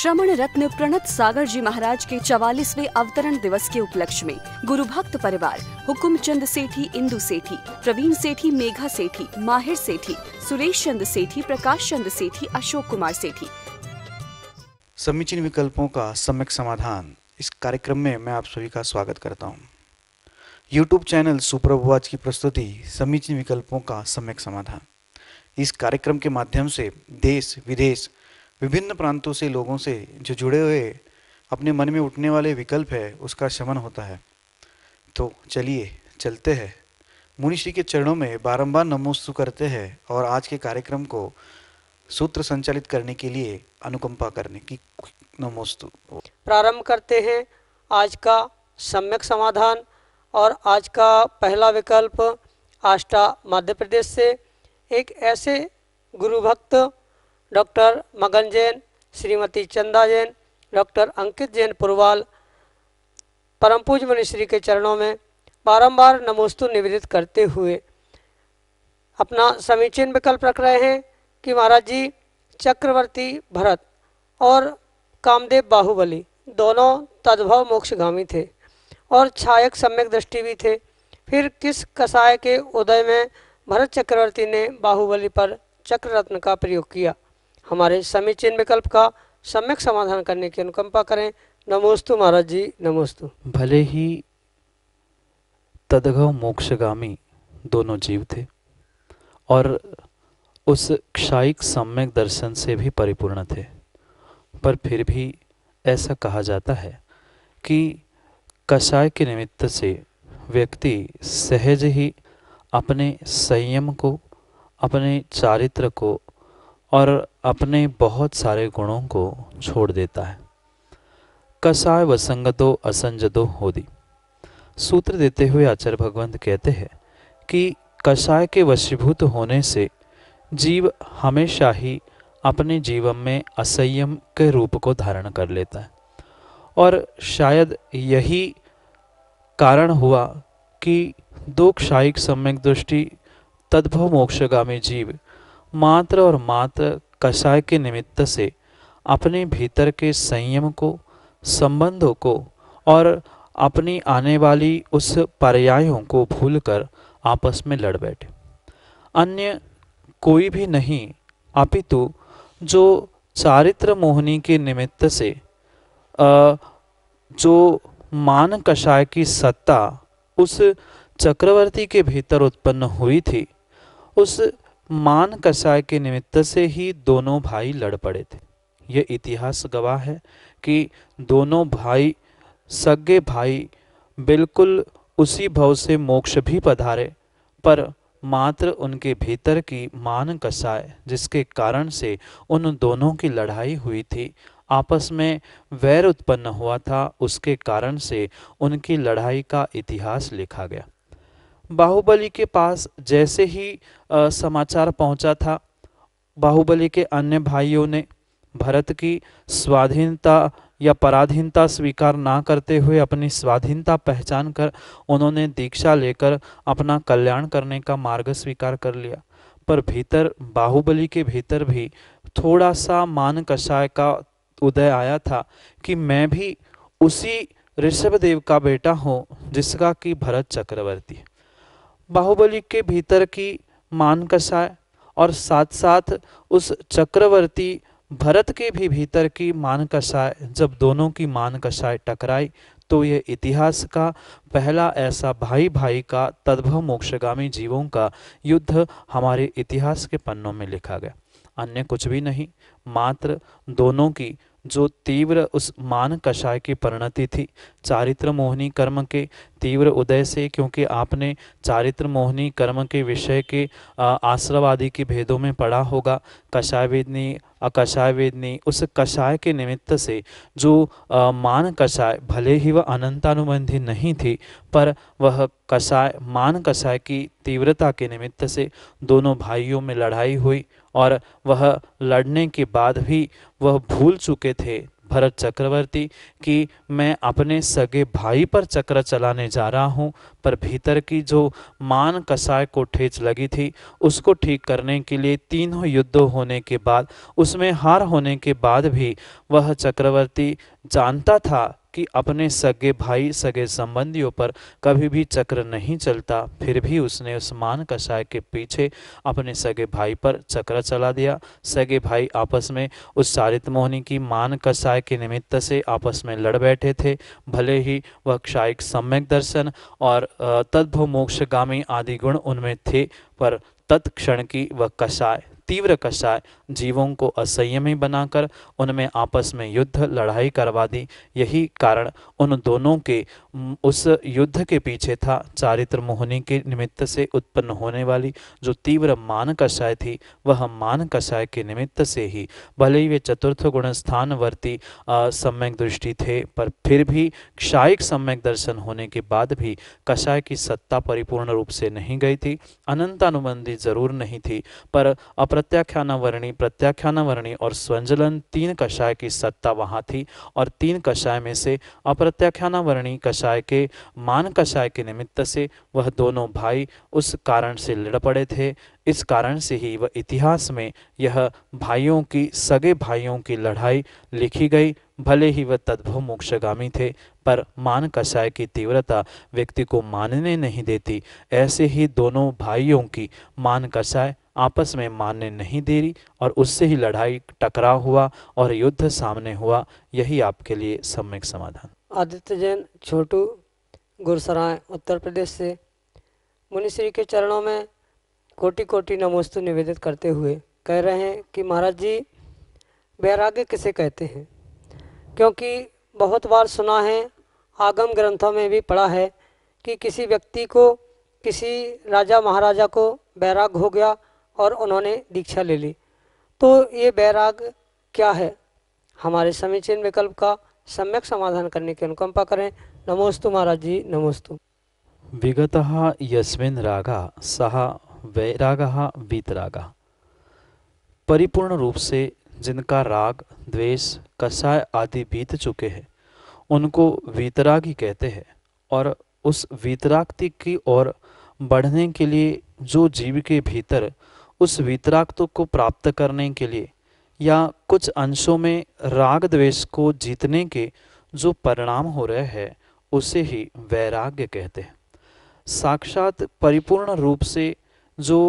श्रमण रत्न प्रणत सागर जी महाराज के चवालीसवे अवतरण दिवस के उपलक्ष्य में गुरु भक्त परिवार हुकुम चंद सेठी इंदु सेठी प्रवीण सेठी मेघा सेठी माहिर सेठी सुरेश चंद सेठी प्रकाश चंद सेठी अशोक कुमार सेठी समीचीन विकल्पों का सम्यक समाधान इस कार्यक्रम में मैं आप सभी का स्वागत करता हूँ यूट्यूब चैनल सुप्रभुवाज की प्रस्तुति समीचीन विकल्पों का सम्यक समाधान इस कार्यक्रम के माध्यम से देश विदेश विभिन्न प्रांतों से लोगों से जो जुड़े हुए अपने मन में उठने वाले विकल्प है उसका शमन होता है तो चलिए चलते हैं मुनिश्री के चरणों में बारंबार नमोस्तु करते हैं और आज के कार्यक्रम को सूत्र संचालित करने के लिए अनुकंपा करने की नमोस्तु प्रारंभ करते हैं आज का सम्यक समाधान और आज का पहला विकल्प आष्टा मध्य प्रदेश से एक ऐसे गुरु भक्त डॉक्टर मगन जैन श्रीमती चंदा जैन डॉक्टर अंकित जैन पुरवाल परम पूज मुनिश्री के चरणों में बारंबार नमोस्तु निवेदित करते हुए अपना समीचीन विकल्प रख रहे हैं कि महाराज जी चक्रवर्ती भरत और कामदेव बाहुबली दोनों तद्भव मोक्षगामी थे और छायक सम्यक दृष्टि भी थे फिर किस कसाय के उदय में भरत चक्रवर्ती ने बाहुबली पर चक्र रत्न का प्रयोग किया हमारे समीचीन विकल्प का सम्यक समाधान करने की अनुकंपा करें नमोस्तु महाराज जी नमोस्तु भले ही तदगव मोक्षगामी दोनों जीव थे और उस क्षायिक सम्यक दर्शन से भी परिपूर्ण थे पर फिर भी ऐसा कहा जाता है कि कषाय के निमित्त से व्यक्ति सहज ही अपने संयम को अपने चारित्र को और अपने बहुत सारे गुणों को छोड़ देता है कसाय वसंगतो असंजतो होदी सूत्र देते हुए आचार्य भगवंत कहते हैं कि कसाय के वशीभूत होने से जीव हमेशा ही अपने जीवन में असंयम के रूप को धारण कर लेता है और शायद यही कारण हुआ कि दो क्षायिक सम्यक दृष्टि तद्भव मोक्षगामी जीव मात्र और मात्र कषाय के निमित्त से अपने भीतर के संयम को संबंधों को और अपनी आने वाली उस पर्यायों को भूलकर आपस में लड़ बैठे अन्य कोई भी नहीं अपितु जो चारित्र मोहनी के निमित्त से जो मान कषाय की सत्ता उस चक्रवर्ती के भीतर उत्पन्न हुई थी उस मान कसाय के निमित्त से ही दोनों भाई लड़ पड़े थे यह इतिहास गवाह है कि दोनों भाई सगे भाई बिल्कुल उसी भव से मोक्ष भी पधारे पर मात्र उनके भीतर की मान कसाय जिसके कारण से उन दोनों की लड़ाई हुई थी आपस में वैर उत्पन्न हुआ था उसके कारण से उनकी लड़ाई का इतिहास लिखा गया बाहुबली के पास जैसे ही आ, समाचार पहुंचा था बाहुबली के अन्य भाइयों ने भरत की स्वाधीनता या पराधीनता स्वीकार ना करते हुए अपनी स्वाधीनता पहचान कर उन्होंने दीक्षा लेकर अपना कल्याण करने का मार्ग स्वीकार कर लिया पर भीतर बाहुबली के भीतर भी थोड़ा सा मान कषाय का उदय आया था कि मैं भी उसी ऋषभदेव का बेटा हूँ जिसका कि भरत चक्रवर्ती बाहुबली के भीतर की मान कसाय और साथ साथ उस चक्रवर्ती भरत के भी भीतर की मान कसाय जब दोनों की मान कसाय टकराई तो यह इतिहास का पहला ऐसा भाई भाई का तद्भव मोक्षगामी जीवों का युद्ध हमारे इतिहास के पन्नों में लिखा गया अन्य कुछ भी नहीं मात्र दोनों की जो तीव्र उस मान कषाय की परिणति थी चारित्र मोहनी कर्म के तीव्र उदय से क्योंकि आपने चारित्र मोहनी कर्म के विषय के आश्रवादी के भेदों में पढ़ा होगा कषाय वेदनी अकषाय वेदनी उस कषाय के निमित्त से जो आ, मान कषाय भले ही वह अनंतानुबंधी नहीं थी पर वह कषाय मान कषाय की तीव्रता के निमित्त से दोनों भाइयों में लड़ाई हुई और वह लड़ने के बाद भी वह भूल चुके थे भरत चक्रवर्ती कि मैं अपने सगे भाई पर चक्र चलाने जा रहा हूँ पर भीतर की जो मान कसाय को ठेच लगी थी उसको ठीक करने के लिए तीनों युद्धों होने के बाद उसमें हार होने के बाद भी वह चक्रवर्ती जानता था कि अपने सगे भाई सगे संबंधियों पर कभी भी चक्र नहीं चलता फिर भी उसने उस मान कसाय के पीछे अपने सगे भाई पर चक्र चला दिया सगे भाई आपस में उस चारित मोहनी की मान कसाय के निमित्त से आपस में लड़ बैठे थे भले ही वह क्षायिक सम्यक दर्शन और तद्भ मोक्षगामी आदि गुण उनमें थे पर तत्क्षण की वह कसाय तीव्र कषाय जीवों को असंयमी बनाकर उनमें आपस में युद्ध लड़ाई करवा दी यही कारण उन दोनों के उस युद्ध के पीछे था चारित्र मोहनी के निमित्त से उत्पन्न होने वाली जो तीव्र मान कषाय थी वह मान कषाय के निमित्त से ही भले ही वे चतुर्थ गुण स्थानवर्ती सम्यक दृष्टि थे पर फिर भी क्षायिक सम्यक दर्शन होने के बाद भी कषाय की सत्ता परिपूर्ण रूप से नहीं गई थी अनंतानुबंधी जरूर नहीं थी पर अप्र प्रत्याख्यानावरणी प्रत्याख्यानावरणी और स्वंजलन तीन कषाय की सत्ता वहाँ थी और तीन कषाय में से अप्रत्याख्यानावरणी कषाय के मान कषाय के निमित्त से वह दोनों भाई उस कारण से लड़ पड़े थे इस कारण से ही वह इतिहास में यह भाइयों की सगे भाइयों की लड़ाई लिखी गई भले ही वह तद्भु मोक्षगामी थे पर मान कषाय की तीव्रता व्यक्ति को मानने नहीं देती ऐसे ही दोनों भाइयों की मान कषाय आपस में मानने नहीं दे रही और उससे ही लड़ाई टकराव हुआ और युद्ध सामने हुआ यही आपके लिए सम्यक समाधान आदित्य जैन छोटू गुरसराय उत्तर प्रदेश से मुनिश्री के चरणों में कोटि कोटि नमोस्तु निवेदित करते हुए कह रहे हैं कि महाराज जी वैराग्य किसे कहते हैं क्योंकि बहुत बार सुना है आगम ग्रंथों में भी पढ़ा है कि किसी व्यक्ति को किसी राजा महाराजा को बैराग हो गया और उन्होंने दीक्षा ले ली तो ये बैराग क्या है हमारे समीचीन विकल्प का सम्यक समाधान करने की अनुकंपा करें नमोस्तु महाराज जी नमोस्तु विगत यस्मिन रागा सह वैराग वीतराग परिपूर्ण रूप से जिनका राग द्वेष कसाय आदि बीत चुके हैं उनको वीतरागी कहते हैं और उस वीतरागति की ओर बढ़ने के लिए जो जीव के भीतर उस वितरागत्व को प्राप्त करने के लिए या कुछ अंशों में राग द्वेष को जीतने के जो परिणाम हो रहे हैं उसे ही वैराग्य कहते हैं साक्षात परिपूर्ण रूप से जो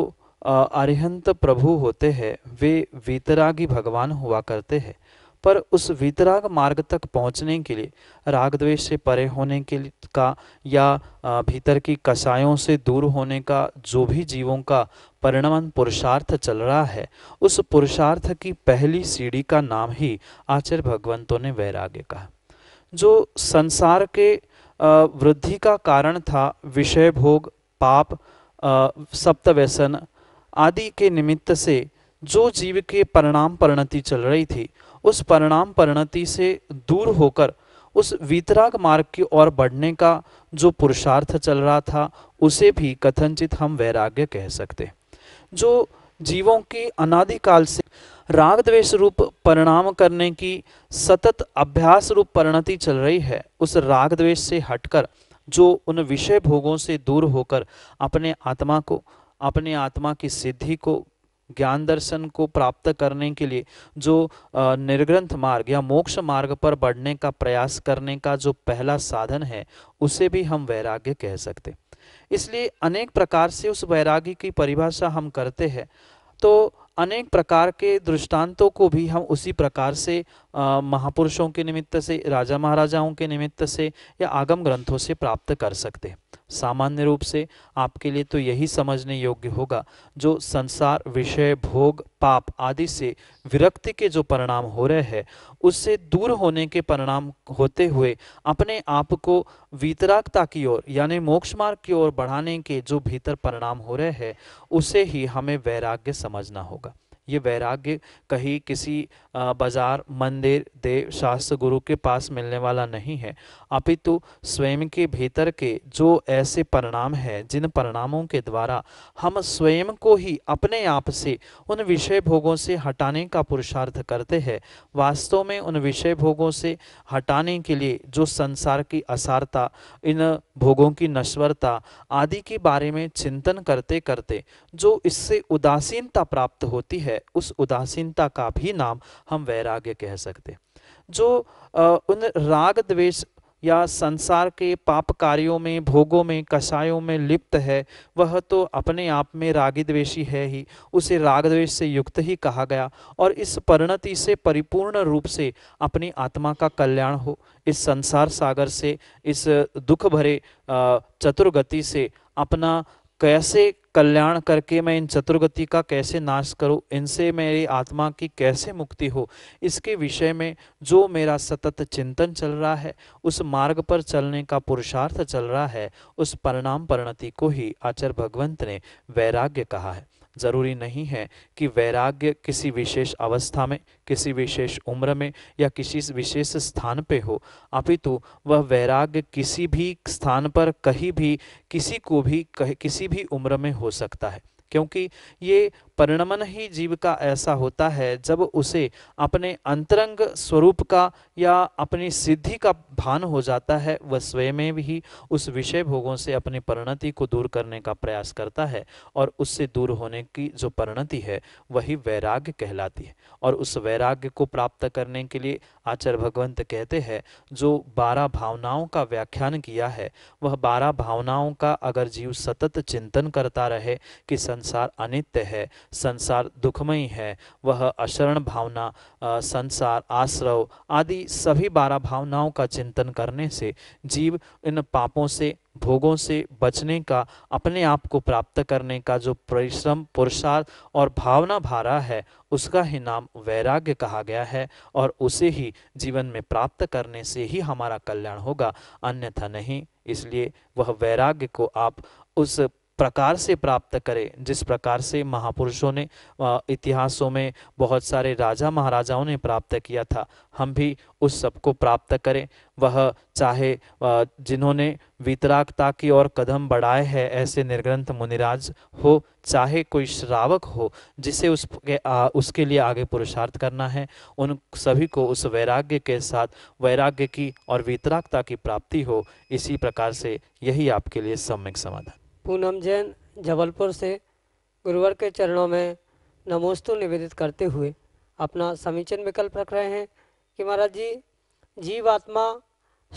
अरिहंत प्रभु होते हैं वे वीतरागी भगवान हुआ करते हैं पर उस वितराग मार्ग तक पहुंचने के लिए राग द्वेष से परे होने के लिए का या भीतर की कसायों से दूर होने का जो भी जीवों का परिणमन पुरुषार्थ चल रहा है उस पुरुषार्थ की पहली सीढ़ी का नाम ही आचार्य भगवंतों ने वैराग्य कहा जो संसार के वृद्धि का कारण था विषय भोग पाप सप्त व्यसन आदि के निमित्त से जो जीव के परिणाम परिणति चल रही थी उस परिणाम परिणति से दूर होकर उस वितराग मार्ग की ओर बढ़ने का जो पुरुषार्थ चल रहा था उसे भी कथनचित हम वैराग्य कह सकते जो जीवों की अनादिकाल से राग द्वेष रूप परिणाम करने की सतत अभ्यास रूप परिणति चल रही है उस राग द्वेष से हटकर जो उन विषय भोगों से दूर होकर अपने आत्मा को अपने आत्मा की सिद्धि को ज्ञान दर्शन को प्राप्त करने के लिए जो निर्ग्रंथ मार्ग या मोक्ष मार्ग पर बढ़ने का प्रयास करने का जो पहला साधन है उसे भी हम वैराग्य कह सकते इसलिए अनेक प्रकार से उस वैराग्य की परिभाषा हम करते हैं तो अनेक प्रकार के दृष्टांतों को भी हम उसी प्रकार से महापुरुषों के निमित्त से राजा महाराजाओं के निमित्त से या आगम ग्रंथों से प्राप्त कर सकते हैं सामान्य रूप से आपके लिए तो यही समझने योग्य होगा जो संसार विषय भोग पाप आदि से विरक्ति के जो परिणाम हो रहे हैं उससे दूर होने के परिणाम होते हुए अपने आप को वितरकता की ओर यानी मोक्ष मार्ग की ओर बढ़ाने के जो भीतर परिणाम हो रहे हैं उसे ही हमें वैराग्य समझना होगा ये वैराग्य कहीं किसी बाज़ार मंदिर देव शास्त्र गुरु के पास मिलने वाला नहीं है अपितु स्वयं के भीतर के जो ऐसे परिणाम हैं जिन परिणामों के द्वारा हम स्वयं को ही अपने आप से उन विषय भोगों से हटाने का पुरुषार्थ करते हैं वास्तव में उन विषय भोगों से हटाने के लिए जो संसार की असारता इन भोगों की नश्वरता आदि के बारे में चिंतन करते करते जो इससे उदासीनता प्राप्त होती है उस उदासीनता का भी नाम हम वैराग्य कह सकते जो उन राग द्वेष या संसार के पाप कार्यों में भोगों में कसायों में लिप्त है वह तो अपने आप में रागद्वेषी है ही उसे रागद्वेश से युक्त ही कहा गया और इस परिणति से परिपूर्ण रूप से अपनी आत्मा का कल्याण हो इस संसार सागर से इस दुख भरे चतुर्गति से अपना कैसे कल्याण करके मैं इन चतुर्गति का कैसे नाश करूं इनसे मेरी आत्मा की कैसे मुक्ति हो इसके विषय में जो मेरा सतत चिंतन चल रहा है उस मार्ग पर चलने का पुरुषार्थ चल रहा है उस परिणाम परिणति को ही आचार्य भगवंत ने वैराग्य कहा है ज़रूरी नहीं है कि वैराग्य किसी विशेष अवस्था में किसी विशेष उम्र में या किसी विशेष स्थान पे हो अपितु वह वैराग्य किसी भी स्थान पर कहीं भी किसी को भी कह, किसी भी उम्र में हो सकता है क्योंकि ये परिणमन ही जीव का ऐसा होता है जब उसे अपने अंतरंग स्वरूप का या अपनी सिद्धि का भान हो जाता है वह स्वयं में भी उस विषय भोगों से अपनी परिणति को दूर करने का प्रयास करता है और उससे दूर होने की जो परिणति है वही वैराग्य कहलाती है और उस वैराग्य को प्राप्त करने के लिए आचार्य भगवंत कहते हैं जो बारह भावनाओं का व्याख्यान किया है वह बारह भावनाओं का अगर जीव सतत चिंतन करता रहे कि संसार अनित्य है संसार दुखमयी है वह अशरण भावना संसार आश्रव आदि सभी बारह भावनाओं का चिंतन करने से जीव इन पापों से भोगों से बचने का अपने आप को प्राप्त करने का जो परिश्रम पुरुषार्थ और भावना भारा है उसका ही नाम वैराग्य कहा गया है और उसे ही जीवन में प्राप्त करने से ही हमारा कल्याण होगा अन्यथा नहीं इसलिए वह वैराग्य को आप उस प्रकार से प्राप्त करे जिस प्रकार से महापुरुषों ने इतिहासों में बहुत सारे राजा महाराजाओं ने प्राप्त किया था हम भी उस सब को प्राप्त करें वह चाहे जिन्होंने वितरागता की ओर कदम बढ़ाए हैं ऐसे निर्ग्रंथ मुनिराज हो चाहे कोई श्रावक हो जिसे उसके आ, उसके लिए आगे पुरुषार्थ करना है उन सभी को उस वैराग्य के साथ वैराग्य की और वितरागता की प्राप्ति हो इसी प्रकार से यही आपके लिए सम्यक समाधान पूनम जैन जबलपुर से गुरुवर के चरणों में नमोस्तु निवेदित करते हुए अपना समीचीन विकल्प रख रहे हैं कि महाराज जी जीव आत्मा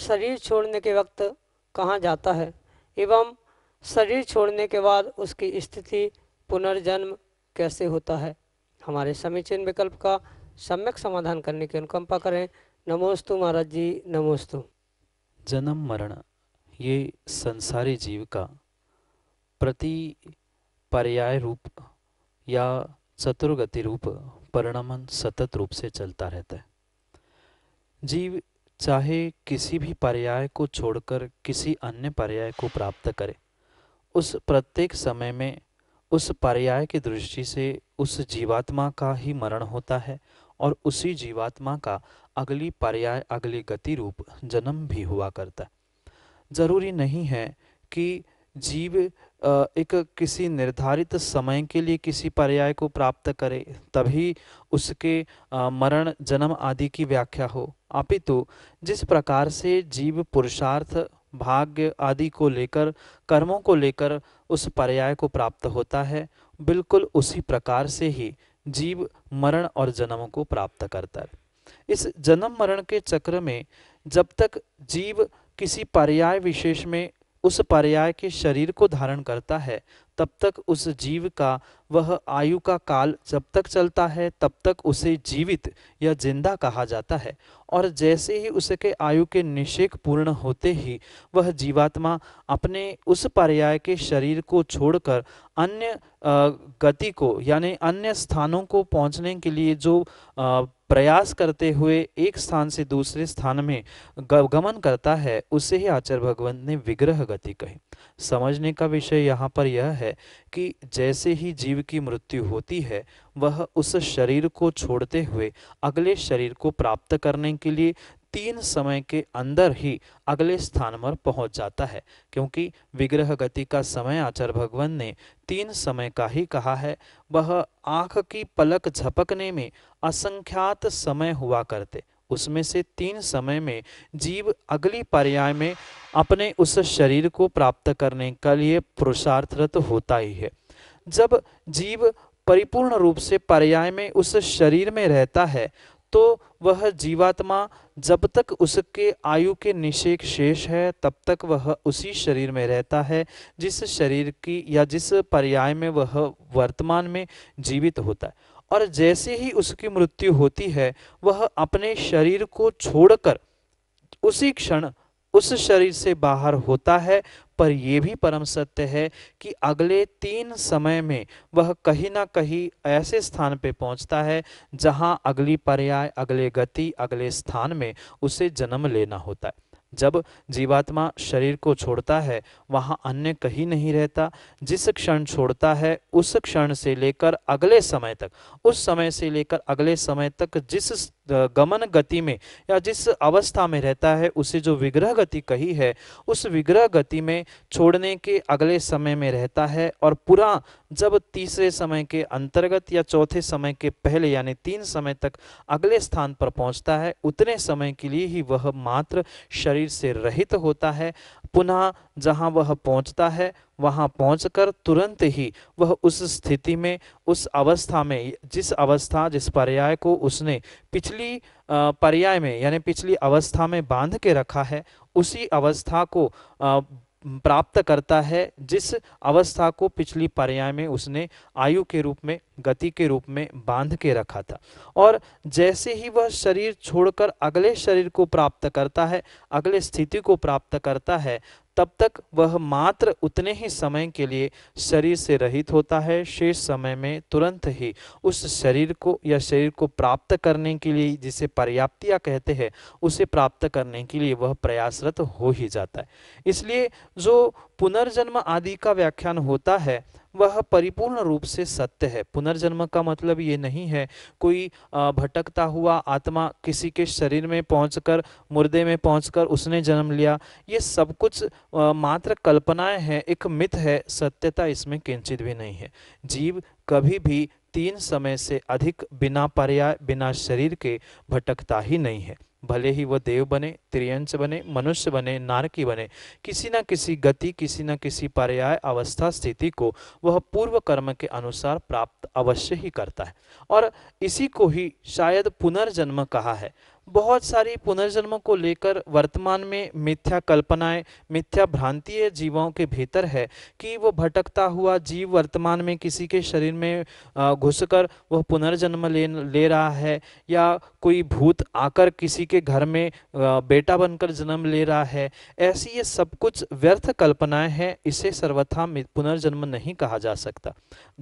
शरीर छोड़ने के वक्त कहाँ जाता है एवं शरीर छोड़ने के बाद उसकी स्थिति पुनर्जन्म कैसे होता है हमारे समीचीन विकल्प का सम्यक समाधान करने की अनुकंपा करें नमोस्तु महाराज जी नमोस्तु जन्म मरण ये संसारी जीव का प्रति पर्याय रूप या चतुर्गति रूप परिणमन सतत रूप से चलता रहता है जीव चाहे किसी भी पर्याय को छोड़कर किसी अन्य पर्याय को प्राप्त करे उस प्रत्येक समय में उस पर्याय की दृष्टि से उस जीवात्मा का ही मरण होता है और उसी जीवात्मा का अगली पर्याय अगली गति रूप जन्म भी हुआ करता है जरूरी नहीं है कि जीव एक किसी निर्धारित समय के लिए किसी पर्याय को प्राप्त करे तभी उसके मरण जन्म आदि की व्याख्या हो अपितु जिस प्रकार से जीव पुरुषार्थ भाग्य आदि को लेकर कर्मों को लेकर उस पर्याय को प्राप्त होता है बिल्कुल उसी प्रकार से ही जीव मरण और जन्म को प्राप्त करता है इस जन्म मरण के चक्र में जब तक जीव किसी पर्याय विशेष में उस पर्याय के शरीर को धारण करता है तब तक उस जीव का वह आयु का काल जब तक चलता है तब तक उसे जीवित या जिंदा कहा जाता है और जैसे ही उसके आयु के निषेक पूर्ण होते ही वह जीवात्मा अपने उस पर्याय के शरीर को छोड़कर अन्य गति को यानी अन्य स्थानों को पहुंचने के लिए जो प्रयास करते हुए एक स्थान से दूसरे स्थान में गमन करता है उसे ही आचार्य भगवंत ने विग्रह गति कही समझने का विषय यहाँ पर यह है कि जैसे ही जीव की मृत्यु होती है वह उस शरीर को छोड़ते हुए अगले शरीर को प्राप्त करने के लिए तीन समय के अंदर ही अगले स्थान पर पहुंच जाता है क्योंकि विग्रह गति का समय आचार्य भगवान ने तीन समय का ही कहा है वह आंख की पलक झपकने में असंख्यात समय हुआ करते उसमें से तीन समय में जीव अगली पर्याय में अपने उस शरीर को प्राप्त करने के लिए पुरुषार्थरत होता ही है जब जीव परिपूर्ण रूप से पर्याय में उस शरीर में रहता है तो वह जीवात्मा जब तक उसके आयु के निषेक शेष है तब तक वह उसी शरीर में रहता है जिस शरीर की या जिस पर्याय में वह वर्तमान में जीवित होता है और जैसे ही उसकी मृत्यु होती है वह अपने शरीर को छोड़कर उसी क्षण उस शरीर से बाहर होता है पर यह भी परम सत्य है कि अगले तीन समय में वह कहीं ना कहीं ऐसे स्थान पे पहुंचता है जहां अगली पर्याय अगले गति अगले स्थान में उसे जन्म लेना होता है जब जीवात्मा शरीर को छोड़ता है वहाँ अन्य कहीं नहीं रहता जिस क्षण छोड़ता है उस क्षण से लेकर अगले समय तक उस समय से लेकर अगले समय तक जिस गमन गति में या जिस अवस्था में रहता है उसे जो विग्रह गति कही है उस विग्रह गति में छोड़ने के अगले समय में रहता है और पूरा जब तीसरे समय के अंतर्गत या चौथे समय के पहले यानी तीन समय तक अगले स्थान पर पहुंचता है उतने समय के लिए ही वह मात्र शरीर से रहित होता है पुनः जहां वह पहुंचता है वहाँ पहुंचकर तुरंत ही वह उस स्थिति में उस अवस्था में जिस अवस्था जिस पर्याय को उसने पिछली पर्याय में यानी पिछली अवस्था में बांध के रखा है उसी अवस्था को प्राप्त करता है जिस अवस्था को पिछली पर्याय में उसने आयु के रूप में गति के रूप में बांध के रखा था और जैसे ही वह शरीर छोड़कर अगले शरीर को प्राप्त करता है अगले स्थिति को प्राप्त करता है तब तक वह मात्र उतने ही समय के लिए शरीर से रहित होता है शेष समय में तुरंत ही उस शरीर को या शरीर को प्राप्त करने के लिए जिसे पर्याप्तिया कहते हैं उसे प्राप्त करने के लिए वह प्रयासरत हो ही जाता है इसलिए जो पुनर्जन्म आदि का व्याख्यान होता है वह परिपूर्ण रूप से सत्य है पुनर्जन्म का मतलब ये नहीं है कोई भटकता हुआ आत्मा किसी के शरीर में पहुंचकर मुर्दे में पहुंचकर उसने जन्म लिया ये सब कुछ मात्र कल्पनाएं हैं एक मिथ है सत्यता इसमें किंचित भी नहीं है जीव कभी भी तीन समय से अधिक बिना पर्याय बिना शरीर के भटकता ही नहीं है भले ही वह देव बने त्रियंश बने मनुष्य बने नारकी बने किसी न किसी गति किसी न किसी पर्याय अवस्था स्थिति को वह पूर्व कर्म के अनुसार प्राप्त अवश्य ही करता है और इसी को ही शायद पुनर्जन्म कहा है बहुत सारी पुनर्जन्म को लेकर वर्तमान में मिथ्या कल्पनाएं मिथ्या भ्रांतीय जीवों के भीतर है कि वो भटकता हुआ जीव वर्तमान में किसी के शरीर में घुसकर वह पुनर्जन्म ले ले रहा है या कोई भूत आकर किसी के घर में बेटा बनकर जन्म ले रहा है ऐसी ये सब कुछ व्यर्थ कल्पनाएं हैं इसे सर्वथा पुनर्जन्म नहीं कहा जा सकता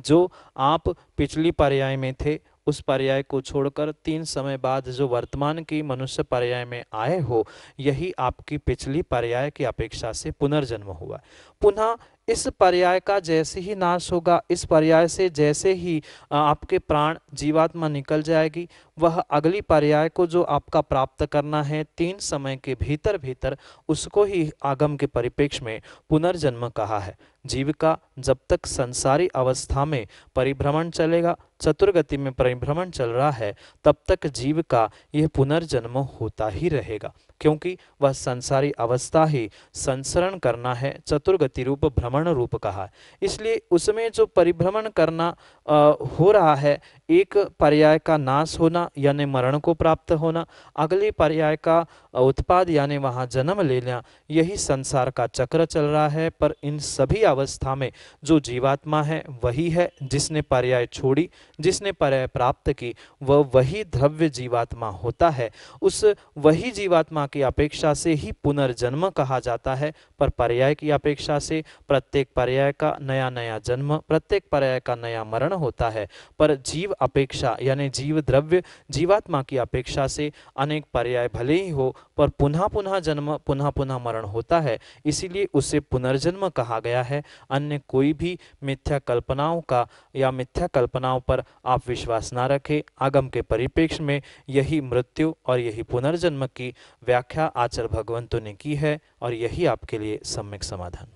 जो आप पिछली पर्याय में थे उस पर्याय को छोड़कर तीन समय बाद जो वर्तमान की मनुष्य पर्याय में आए हो यही आपकी पिछली पर्याय की अपेक्षा से पुनर्जन्म हुआ पुनः इस पर्याय का जैसे ही नाश होगा इस पर्याय से जैसे ही आपके प्राण जीवात्मा निकल जाएगी वह अगली पर्याय को जो आपका प्राप्त करना है तीन समय के भीतर भीतर उसको ही आगम के परिपेक्ष में पुनर्जन्म कहा है जीव का जब तक संसारी अवस्था में परिभ्रमण चलेगा चतुर्गति में परिभ्रमण चल रहा है तब तक जीव का यह पुनर्जन्म होता ही रहेगा क्योंकि वह संसारी अवस्था ही संसरण करना है चतुर्गति रूप भ्रमण रूप कहा इसलिए उसमें जो परिभ्रमण करना आ, हो रहा है एक पर्याय का नाश होना यानी मरण को प्राप्त होना अगले पर्याय का उत्पाद यानी वहाँ जन्म लेना यही संसार का चक्र चल रहा है पर इन सभी अवस्था में जो जीवात्मा है वही है जिसने पर्याय छोड़ी जिसने पर्याय प्राप्त की वह वही द्रव्य जीवात्मा होता है उस वही जीवात्मा की अपेक्षा से ही पुनर्जन्म कहा जाता है पर पर्याय की अपेक्षा से प्रत्येक पर्याय का नया नया जन्म प्रत्येक पर्याय का नया मरण होता है पर जीव अपेक्षा यानी जीव द्रव्य जीवात्मा की अपेक्षा से अनेक पर्याय भले ही हो पर पुनः पुनः जन्म पुनः पुनः मरण होता है इसीलिए उसे पुनर्जन्म कहा गया है अन्य कोई भी मिथ्या कल्पनाओं का या मिथ्या कल्पनाओं पर आप विश्वास ना रखें आगम के परिप्रेक्ष्य में यही मृत्यु और यही पुनर्जन्म की व्याख्या व्याख्या आचार्य भगवंतों ने की है और यही आपके लिए सम्यक समाधान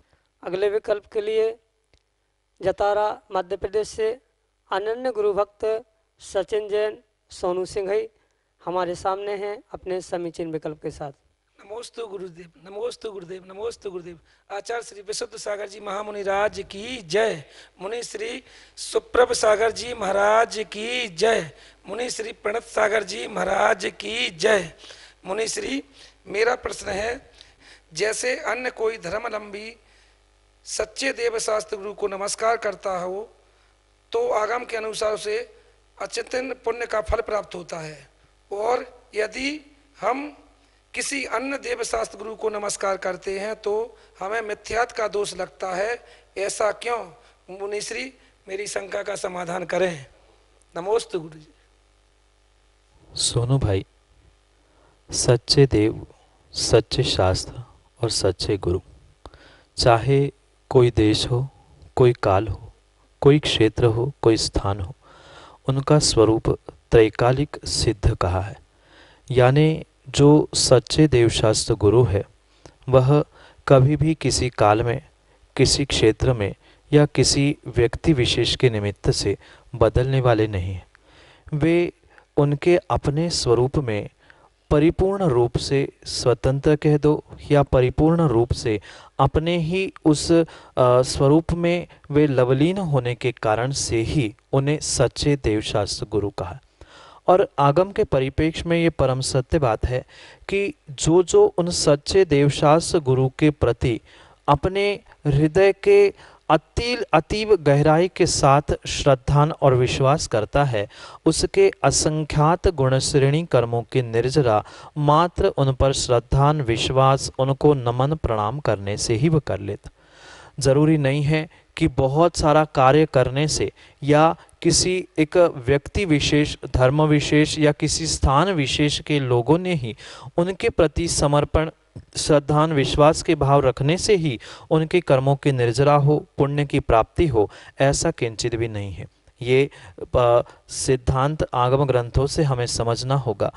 अगले विकल्प के लिए जतारा मध्य प्रदेश से अनन्य गुरु भक्त सचिन जैन सोनू सिंह हमारे सामने हैं अपने समीचीन विकल्प के साथ नमोस्तु गुरुदेव नमोस्तु गुरुदेव नमोस्तु गुरुदेव आचार्य श्री विशुद्ध सागर जी महामुनि राज की जय मुनि श्री सुप्रभ सागर जी महाराज की जय मुनि श्री प्रणत सागर जी महाराज की जय मुनिश्री मेरा प्रश्न है जैसे अन्य कोई धर्मलंबी सच्चे देव शास्त्र गुरु को नमस्कार करता हो तो आगम के अनुसार उसे अचेतन पुण्य का फल प्राप्त होता है और यदि हम किसी अन्य देव शास्त्र गुरु को नमस्कार करते हैं तो हमें मिथ्यात का दोष लगता है ऐसा क्यों मुनिश्री मेरी शंका का समाधान करें नमोस्तु गुरु जी सोनू भाई सच्चे देव सच्चे शास्त्र और सच्चे गुरु चाहे कोई देश हो कोई काल हो कोई क्षेत्र हो कोई स्थान हो उनका स्वरूप त्रैकालिक सिद्ध कहा है यानी जो सच्चे देवशास्त्र गुरु है वह कभी भी किसी काल में किसी क्षेत्र में या किसी व्यक्ति विशेष के निमित्त से बदलने वाले नहीं हैं वे उनके अपने स्वरूप में परिपूर्ण रूप से स्वतंत्र कह दो या परिपूर्ण रूप से अपने ही उस स्वरूप में वे लवलीन होने के कारण से ही उन्हें सच्चे देवशास्त्र गुरु कहा और आगम के परिपेक्ष में ये परम सत्य बात है कि जो जो उन सच्चे देवशास्त्र गुरु के प्रति अपने हृदय के अति अतीव गहराई के साथ श्रद्धान और विश्वास करता है उसके असंख्यात गुणश्रेणी कर्मों की निर्जरा मात्र उन पर श्रद्धान विश्वास उनको नमन प्रणाम करने से ही वह कर लेता जरूरी नहीं है कि बहुत सारा कार्य करने से या किसी एक व्यक्ति विशेष धर्म विशेष या किसी स्थान विशेष के लोगों ने ही उनके प्रति समर्पण श्रद्धान विश्वास के भाव रखने से ही उनके कर्मों की निर्जरा हो पुण्य की प्राप्ति हो ऐसा किंचित भी नहीं है ये सिद्धांत आगम ग्रंथों से हमें समझना होगा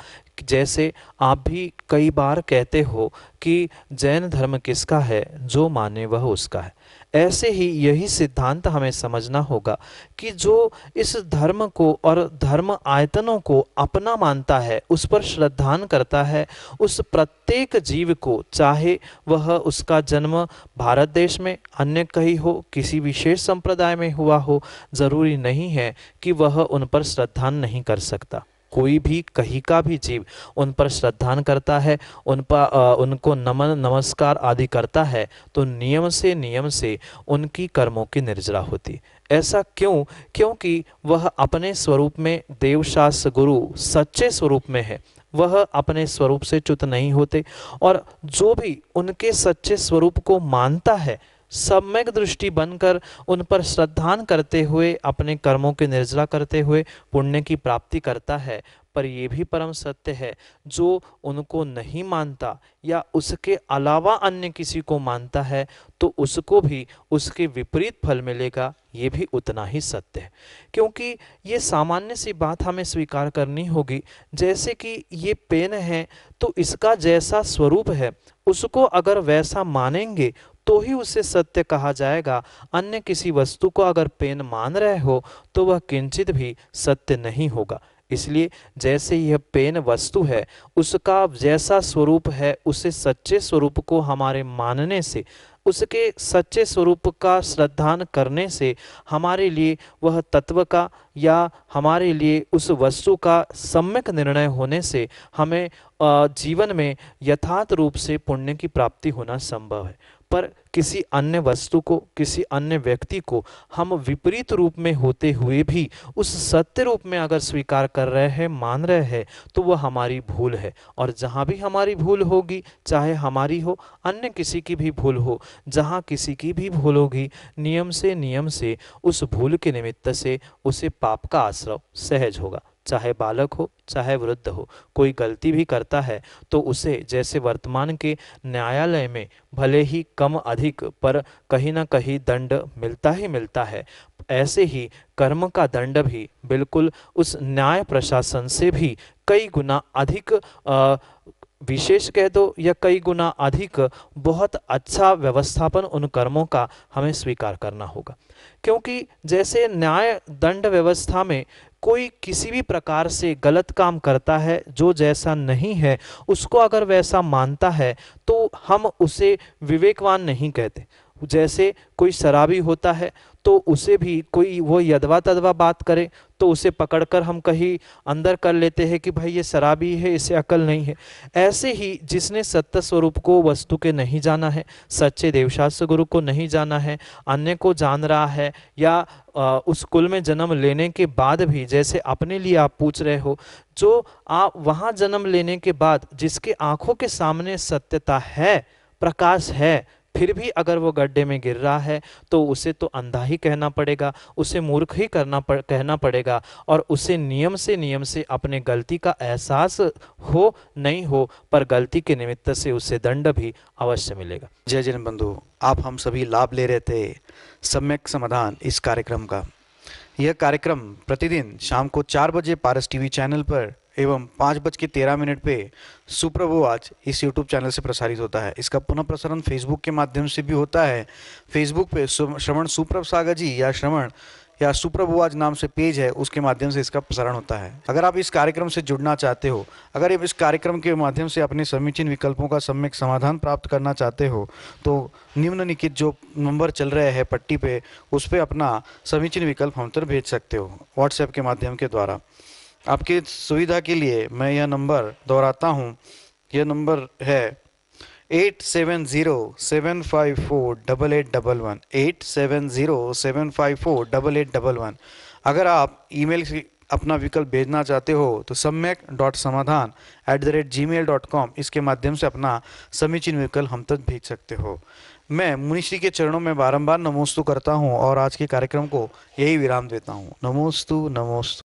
जैसे आप भी कई बार कहते हो कि जैन धर्म किसका है जो माने वह उसका है ऐसे ही यही सिद्धांत हमें समझना होगा कि जो इस धर्म को और धर्म आयतनों को अपना मानता है उस पर श्रद्धान करता है उस प्रत्येक जीव को चाहे वह उसका जन्म भारत देश में अन्य कहीं हो किसी विशेष संप्रदाय में हुआ हो ज़रूरी नहीं है कि वह उन पर श्रद्धान नहीं कर सकता कोई भी कहीं का भी जीव उन पर श्रद्धान करता है उन पर उनको नमन नमस्कार आदि करता है तो नियम से नियम से उनकी कर्मों की निर्जरा होती ऐसा क्यों क्योंकि वह अपने स्वरूप में देवशास गुरु सच्चे स्वरूप में है वह अपने स्वरूप से च्युत नहीं होते और जो भी उनके सच्चे स्वरूप को मानता है सम्यक दृष्टि बनकर उन पर श्रद्धान करते हुए अपने कर्मों के निर्जला करते हुए पुण्य की प्राप्ति करता है पर यह भी परम सत्य है जो उनको नहीं मानता या उसके अलावा अन्य किसी को मानता है तो उसको भी उसके विपरीत फल मिलेगा ये भी उतना ही सत्य है क्योंकि ये सामान्य सी बात हमें स्वीकार करनी होगी जैसे कि ये पेन है तो इसका जैसा स्वरूप है उसको अगर वैसा मानेंगे तो ही उसे सत्य कहा जाएगा अन्य किसी वस्तु को अगर पेन मान रहे हो तो वह किंचित भी सत्य नहीं होगा इसलिए जैसे यह पेन वस्तु है उसका जैसा स्वरूप है उसे सच्चे स्वरूप को हमारे मानने से उसके सच्चे स्वरूप का श्रद्धान करने से हमारे लिए वह तत्व का या हमारे लिए उस वस्तु का सम्यक निर्णय होने से हमें जीवन में यथार्थ रूप से पुण्य की प्राप्ति होना संभव है पर किसी अन्य वस्तु को किसी अन्य व्यक्ति को हम विपरीत रूप में होते हुए भी उस सत्य रूप में अगर स्वीकार कर रहे हैं मान रहे हैं तो वह हमारी भूल है और जहाँ भी हमारी भूल होगी चाहे हमारी हो अन्य किसी की भी भूल हो जहाँ किसी की भी भूल होगी नियम से नियम से उस भूल के निमित्त से उसे पाप का आश्रय सहज होगा चाहे बालक हो चाहे वृद्ध हो कोई गलती भी करता है तो उसे जैसे वर्तमान के न्यायालय में भले ही कम अधिक पर कहीं ना कहीं दंड मिलता ही मिलता है ऐसे ही कर्म का दंड भी बिल्कुल उस न्याय प्रशासन से भी कई गुना अधिक आ, विशेष कह दो या कई गुना अधिक बहुत अच्छा व्यवस्थापन उन कर्मों का हमें स्वीकार करना होगा क्योंकि जैसे न्याय दंड व्यवस्था में कोई किसी भी प्रकार से गलत काम करता है जो जैसा नहीं है उसको अगर वैसा मानता है तो हम उसे विवेकवान नहीं कहते जैसे कोई शराबी होता है तो उसे भी कोई वो यदवा तदवा बात करे तो उसे पकड़कर हम कहीं अंदर कर लेते हैं कि भाई ये शराबी है इसे अकल नहीं है ऐसे ही जिसने सत्य स्वरूप को वस्तु के नहीं जाना है सच्चे देवशास्त्र गुरु को नहीं जाना है अन्य को जान रहा है या उस कुल में जन्म लेने के बाद भी जैसे अपने लिए आप पूछ रहे हो जो आप वहाँ जन्म लेने के बाद जिसके आँखों के सामने सत्यता है प्रकाश है फिर भी अगर वो गड्ढे में गिर रहा है तो उसे तो अंधा ही कहना पड़ेगा उसे मूर्ख ही करना पड़ कहना पड़ेगा और उसे नियम से नियम से अपने गलती का एहसास हो नहीं हो पर गलती के निमित्त से उसे दंड भी अवश्य मिलेगा जय जन बंधु आप हम सभी लाभ ले रहे थे सम्यक समाधान इस कार्यक्रम का यह कार्यक्रम प्रतिदिन शाम को चार बजे पारस टीवी चैनल पर एवं पाँच बज के तेरह मिनट पर सुप्रभु आज इस यूट्यूब चैनल से प्रसारित होता है इसका पुनः प्रसारण फेसबुक के माध्यम से भी होता है फेसबुक पे श्रवण सुप्रभ सागर जी या श्रवण या सुप्रभुआज नाम से पेज है उसके माध्यम से इसका प्रसारण होता है अगर आप इस कार्यक्रम से जुड़ना चाहते हो अगर आप इस कार्यक्रम के माध्यम से अपने समीचीन विकल्पों का सम्यक समाधान प्राप्त करना चाहते हो तो निम्न निकित जो नंबर चल रहे हैं पट्टी पे उस पर अपना समीचीन विकल्प हम तर भेज सकते हो व्हाट्सएप के माध्यम के द्वारा आपकी सुविधा के लिए मैं यह नंबर दोहराता हूँ यह नंबर है eight seven zero seven five four double eight double one eight seven zero seven five four double eight double one अगर आप ईमेल अपना विकल्प भेजना चाहते हो तो Samyak dot Samadhan at the rate Gmail dot com इसके माध्यम से अपना समीचीन विकल्प हम तक भेज सकते हो मैं मुनिश्री के चरणों में बारंबार नमोस्तु करता हूँ और आज के कार्यक्रम को यही विराम देता हूँ नमोस्तु नमोस्तु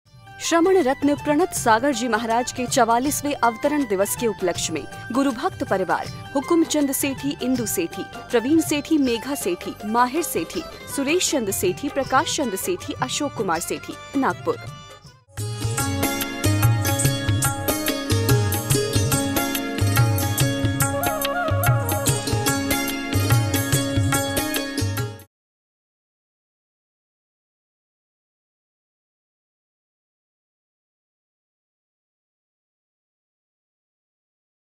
श्रमण रत्न प्रणत सागर जी महाराज के चवालीसवे अवतरण दिवस के उपलक्ष्य में गुरु भक्त परिवार हुकुम चंद सेठी इंदु सेठी प्रवीण सेठी मेघा सेठी माहिर सेठी सुरेश चंद सेठी प्रकाश चंद सेठी अशोक कुमार सेठी नागपुर